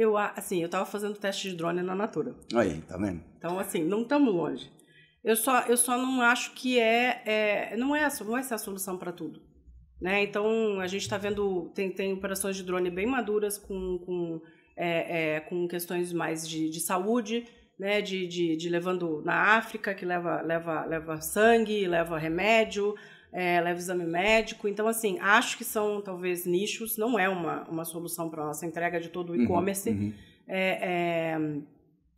Eu, assim, eu tava fazendo teste de drone na Natura. Aí, tá vendo? Então, assim, não estamos longe. Eu só, eu só não acho que é, é não é não vai ser a solução para tudo. Né? Então, a gente está vendo, tem, tem operações de drone bem maduras com, com, é, é, com questões mais de, de saúde, né? de, de, de levando na África, que leva, leva, leva sangue, leva remédio, é, leva exame médico. Então, assim, acho que são talvez nichos, não é uma, uma solução para a nossa entrega de todo o uhum, e-commerce. Uhum, é, é,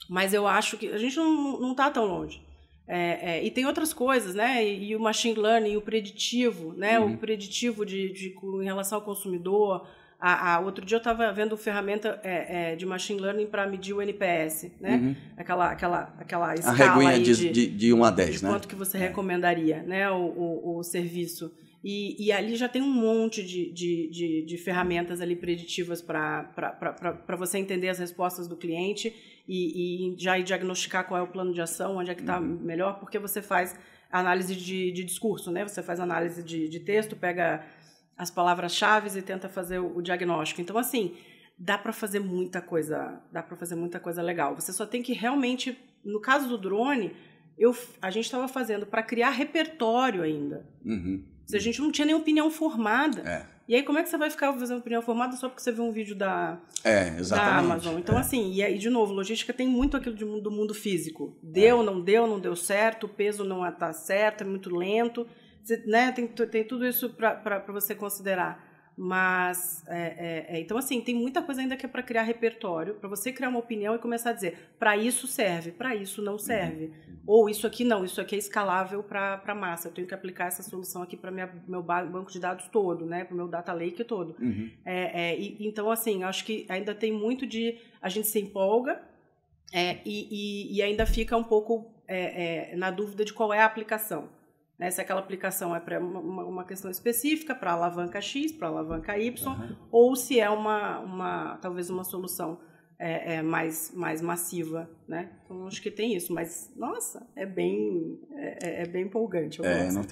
mas eu acho que a gente não está tão longe. É, é, e tem outras coisas, né? E, e, o machine learning, o preditivo, né? Uhum. O preditivo de, de, em relação ao consumidor, a, a, outro dia eu estava vendo ferramenta é, é, de machine learning para medir o NPS, né? Uhum. Aquela, aquela, aquela escala. A reguinha de, de, de, de 1 a 10, de né? Quanto que você é. recomendaria, né? O, o, o serviço. E, e, ali já tem um monte de, de, de, de ferramentas ali preditivas para você entender as respostas do cliente e, e já diagnosticar qual é o plano de ação, onde é que está uhum. melhor, porque você faz análise de, de discurso, né? Você faz análise de, de texto, pega as palavras-chave e tenta fazer o, o diagnóstico. Então, assim, dá para fazer muita coisa, dá para fazer muita coisa legal. Você só tem que realmente, no caso do drone, eu, a gente estava fazendo para criar repertório ainda. Uhum. a gente não tinha nem opinião formada. É. E aí, como é que você vai ficar fazendo opinião formada só porque você viu um vídeo da, é, da Amazon? Então, é. assim, e aí, é, de novo, logística tem muito aquilo do mundo físico. É. Deu, não deu, não deu certo, o peso não está é, certo, é muito lento. Você, né, tem, tem tudo isso para você considerar. Mas, é, é, é, então, assim, tem muita coisa ainda que é para criar repertório, para você criar uma opinião e começar a dizer: para isso serve, para isso não uhum. serve. Uhum. Ou isso aqui não, isso aqui é escalável para a massa. Eu tenho que aplicar essa solução aqui para meu banco de dados todo, né, para o meu data lake todo. Uhum. É, é e, então, assim, acho que ainda tem muito de. A gente se empolga é, e, e, e, ainda fica um pouco na dúvida de qual é a aplicação. Né? Se aquela aplicação é para uma, uma, questão específica, para alavanca X, para alavanca Y, uhum. ou se é uma, uma talvez uma solução é, é, mais, mais massiva, né? Então acho que tem isso, mas nossa, é bem é, é, é bem empolgante. é, gosto. não